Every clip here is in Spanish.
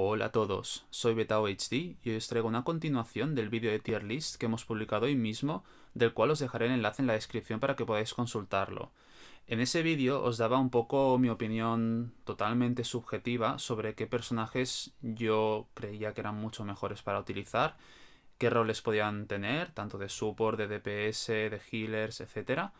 Hola a todos, soy BetaoHD y hoy os traigo una continuación del vídeo de tier list que hemos publicado hoy mismo, del cual os dejaré el enlace en la descripción para que podáis consultarlo. En ese vídeo os daba un poco mi opinión totalmente subjetiva sobre qué personajes yo creía que eran mucho mejores para utilizar, qué roles podían tener, tanto de support, de DPS, de healers, etcétera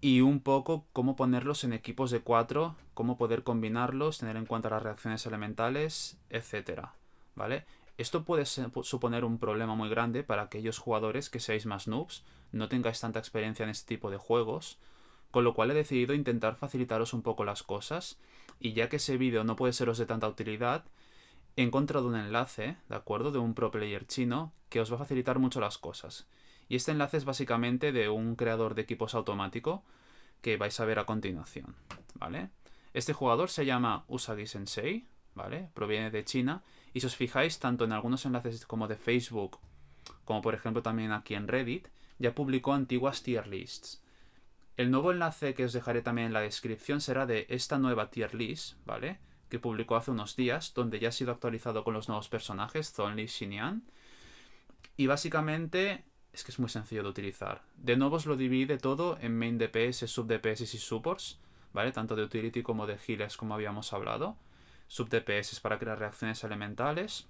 y un poco cómo ponerlos en equipos de cuatro, cómo poder combinarlos, tener en cuenta las reacciones elementales, etcétera, ¿vale? Esto puede suponer un problema muy grande para aquellos jugadores que seáis más noobs, no tengáis tanta experiencia en este tipo de juegos, con lo cual he decidido intentar facilitaros un poco las cosas, y ya que ese vídeo no puede seros de tanta utilidad, he encontrado un enlace, ¿de acuerdo?, de un pro player chino que os va a facilitar mucho las cosas. Y este enlace es básicamente de un creador de equipos automático que vais a ver a continuación, ¿vale? Este jugador se llama Usagi Sensei, ¿vale? Proviene de China y si os fijáis tanto en algunos enlaces como de Facebook, como por ejemplo también aquí en Reddit, ya publicó antiguas tier lists. El nuevo enlace que os dejaré también en la descripción será de esta nueva tier list, ¿vale? Que publicó hace unos días, donde ya ha sido actualizado con los nuevos personajes, Zonli Xinyan. Y básicamente es que es muy sencillo de utilizar. De nuevo os lo divide todo en main DPS, sub DPS y supports, ¿vale? Tanto de utility como de healers como habíamos hablado. Sub DPS es para crear reacciones elementales.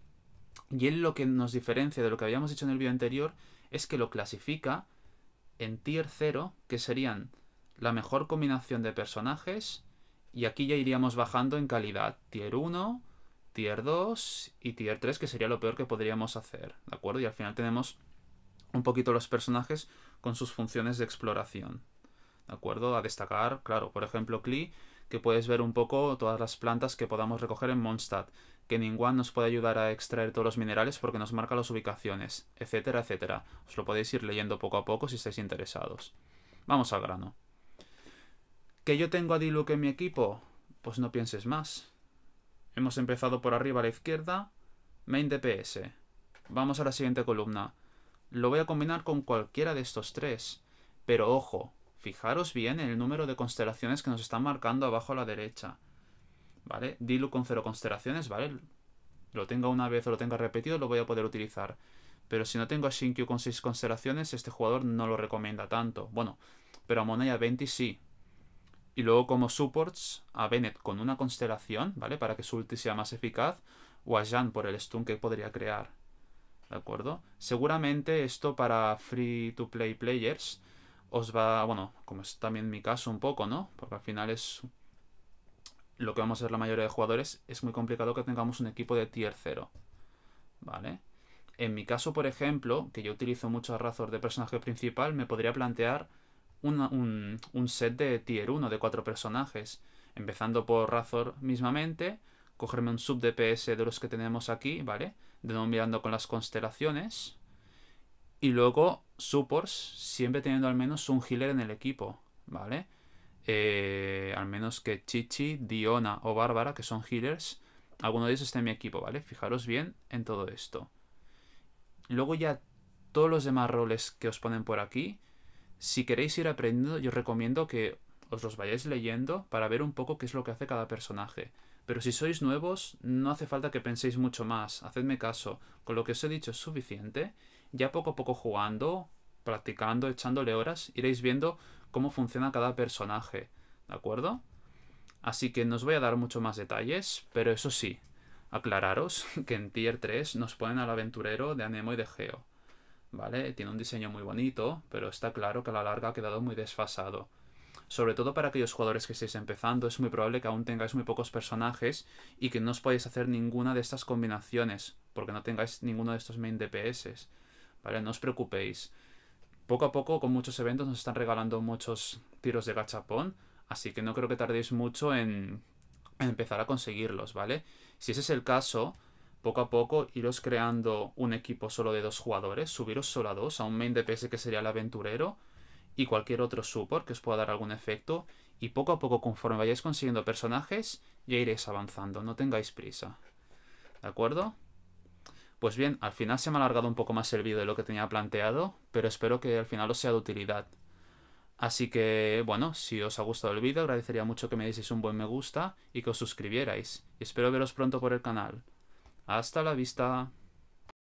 Y él lo que nos diferencia de lo que habíamos dicho en el vídeo anterior es que lo clasifica en tier 0, que serían la mejor combinación de personajes. Y aquí ya iríamos bajando en calidad. Tier 1, tier 2 y tier 3, que sería lo peor que podríamos hacer. ¿De acuerdo? Y al final tenemos un poquito los personajes con sus funciones de exploración. ¿De acuerdo? A destacar, claro, por ejemplo, Klee, que puedes ver un poco todas las plantas que podamos recoger en Mondstadt, que Ningguan nos puede ayudar a extraer todos los minerales porque nos marca las ubicaciones, etcétera, etcétera. Os lo podéis ir leyendo poco a poco si estáis interesados. Vamos al grano. ¿Que yo tengo a Diluc en mi equipo? Pues no pienses más. Hemos empezado por arriba a la izquierda, main DPS. Vamos a la siguiente columna lo voy a combinar con cualquiera de estos tres. Pero ojo, fijaros bien en el número de constelaciones que nos están marcando abajo a la derecha. ¿Vale? Dilu con cero constelaciones, ¿vale? Lo tenga una vez o lo tenga repetido, lo voy a poder utilizar. Pero si no tengo a Shinkyu con 6 constelaciones, este jugador no lo recomienda tanto. Bueno, pero a Monaya 20 sí. Y luego como supports, a Bennett con una constelación, ¿vale? Para que su ulti sea más eficaz. O a Jan por el stun que podría crear. ¿de acuerdo? Seguramente esto para free to play players os va, bueno, como es también mi caso un poco, ¿no? Porque al final es lo que vamos a ser la mayoría de jugadores, es muy complicado que tengamos un equipo de tier 0, ¿vale? En mi caso, por ejemplo, que yo utilizo mucho a Razor de personaje principal, me podría plantear un, un, set de tier 1 de cuatro personajes. Empezando por Razor mismamente, cogerme un sub DPS de los que tenemos aquí, ¿vale? mirando con las constelaciones. Y luego supports, siempre teniendo al menos un healer en el equipo, ¿vale? Eh, al menos que Chichi, Diona o Bárbara, que son healers, alguno de ellos esté en mi equipo, ¿vale? Fijaros bien en todo esto. Luego ya todos los demás roles que os ponen por aquí, si queréis ir aprendiendo, yo os recomiendo que os los vayáis leyendo para ver un poco qué es lo que hace cada personaje. Pero si sois nuevos, no hace falta que penséis mucho más, hacedme caso, con lo que os he dicho es suficiente, ya poco a poco jugando, practicando, echándole horas, iréis viendo cómo funciona cada personaje, ¿de acuerdo? Así que no os voy a dar mucho más detalles, pero eso sí, aclararos que en Tier 3 nos ponen al aventurero de Anemo y de Geo, ¿vale? Tiene un diseño muy bonito, pero está claro que a la larga ha quedado muy desfasado sobre todo para aquellos jugadores que estéis empezando, es muy probable que aún tengáis muy pocos personajes y que no os podáis hacer ninguna de estas combinaciones, porque no tengáis ninguno de estos main DPS. ¿Vale? No os preocupéis. Poco a poco, con muchos eventos, nos están regalando muchos tiros de gachapón, así que no creo que tardéis mucho en, empezar a conseguirlos, ¿vale? Si ese es el caso, poco a poco iros creando un equipo solo de dos jugadores, subiros solo a dos, a un main DPS que sería el aventurero, y cualquier otro support que os pueda dar algún efecto y poco a poco conforme vayáis consiguiendo personajes ya iréis avanzando, no tengáis prisa. ¿De acuerdo? Pues bien, al final se me ha alargado un poco más el vídeo de lo que tenía planteado, pero espero que al final os sea de utilidad. Así que, bueno, si os ha gustado el vídeo, agradecería mucho que me dieseis un buen me gusta y que os suscribierais. Y espero veros pronto por el canal. ¡Hasta la vista!